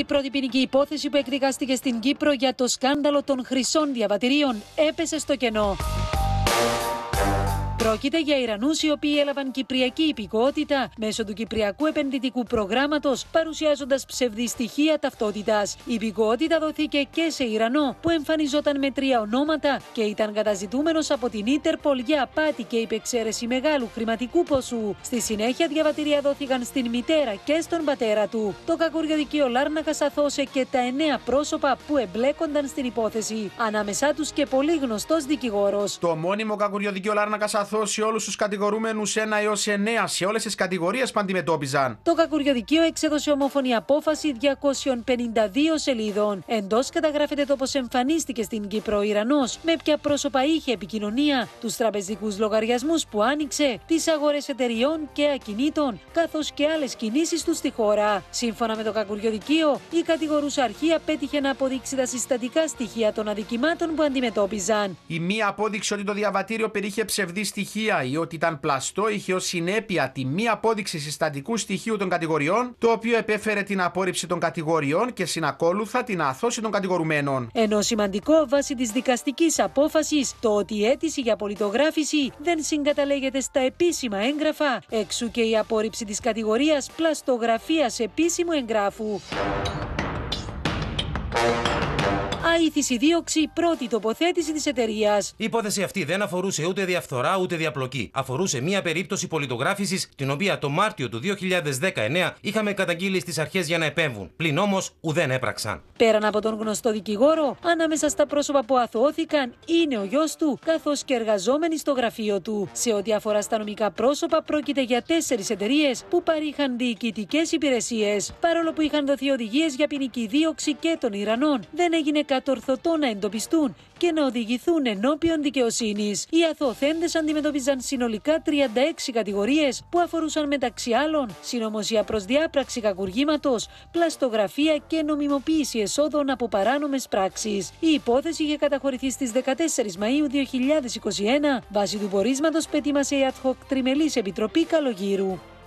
Η πρώτη ποινική υπόθεση που εκδικάστηκε στην Κύπρο για το σκάνδαλο των χρυσών διαβατηρίων έπεσε στο κενό. Πρόκειται για Ιρανούς οι οποίοι έλαβαν κυπριακή υπηκότητα μέσω του Κυπριακού Επενδυτικού Προγράμματος, παρουσιάζοντας ψευδή στοιχεία ταυτότητας. Η υπηκότητα δόθηκε και σε Ιρανό, που εμφανιζόταν με τρία ονόματα και ήταν καταζητούμενος από την Ήτερπολ για απάτη και υπεξαίρεση μεγάλου χρηματικού ποσού. Στη συνέχεια, διαβατηρία δόθηκαν στην μητέρα και στον πατέρα του. Το δικείο Λάρνακα αθώσε και τα εννέα πρόσωπα που εμπλέκονταν στην υπόθεση. Ανάμεσά τους και πολύ γνωστός δικηγόρος. Το μόνιμο δικείο Λάρνακας καθώς όλους τους κατηγορούμενους 1 έω 9 σε όλες τις κατηγορίες που αντιμετώπιζαν. Το Κακουριοδικείο εξέδωσε ομόφωνη απόφαση 252 σελίδων. Εντός καταγράφεται το πώς εμφανίστηκε στην Κύπρο ο Ιρανός, με ποια πρόσωπα είχε επικοινωνία, τους τραπεζικούς λογαριασμούς που άνοιξε, τις αγορές εταιριών και ακινήτων, καθώς και άλλες κινήσεις τους στη χώρα. Σύμφωνα με το Κακουριοδικείο, η κατηγορούσα αρχή απέτυχε να αποδείξει τα συστατικά στοιχεία των αδικημάτων που αντιμετώπιζαν. Η μία απόδειξη ότι το διαβατήριο περιείχε ψευδή στοιχεία ή ότι ήταν πλαστό είχε ως συνέπεια τη μη απόδειξη συστατικού στοιχείου των κατηγοριών, το οποίο επέφερε την απόρριψη των κατηγοριών και συνακόλουθα την αθώση των κατηγορουμένων. Ενώ σημαντικό βάσει της δικαστικής απόφασης το ότι η αίτηση για πολιτογράφηση δεν συγκαταλέγεται στα επίσημα έγγραφα, έξω και η απόρριψη της κατηγορίας πλαστογραφίας επίσημου εγγράφου η δίωξη πρώτη τοποθέτηση της εταιρείας. Η υπόθεση αυτή δεν αφορούσε ούτε διαφθορά ούτε διαπλοκή. Αφορούσε μία περίπτωση πολιτογράφησης, την οποία το Μάρτιο του 2019 είχαμε καταγγείλει στις αρχές για να επέμβουν. Πλην όμως ουδέν έπραξαν. Πέραν από τον γνωστό δικηγόρο, ανάμεσα στα πρόσωπα που αθωώθηκαν είναι ο γιος του, καθώς και εργαζόμενοι στο γραφείο του. Σε ό,τι αφορά στα νομικά πρόσωπα, πρόκειται για τέσσερις εταιρείες που παρήχαν διοικητικές υπηρεσίες. Παρόλο που είχαν δοθεί οδηγίες για ποινική δίωξη και των Ιρανών, δεν έγινε κατά κατορθωτό να εντοπιστούν και να οδηγηθούν ενώπιον δικαιοσύνης. Οι αθωθέντες αντιμετώπιζαν συνολικά 36 κατηγορίες που αφορούσαν μεταξύ άλλων συνωμοσία προς διάπραξη κακουργήματος, πλαστογραφία και νομιμοποίηση εσόδων από παράνομες πράξεις. Η υπόθεση είχε καταχωρηθεί στις 14 Μαου 2021 βάσει του πορίσματος που η Ad hoc Επιτροπή Καλογύρου.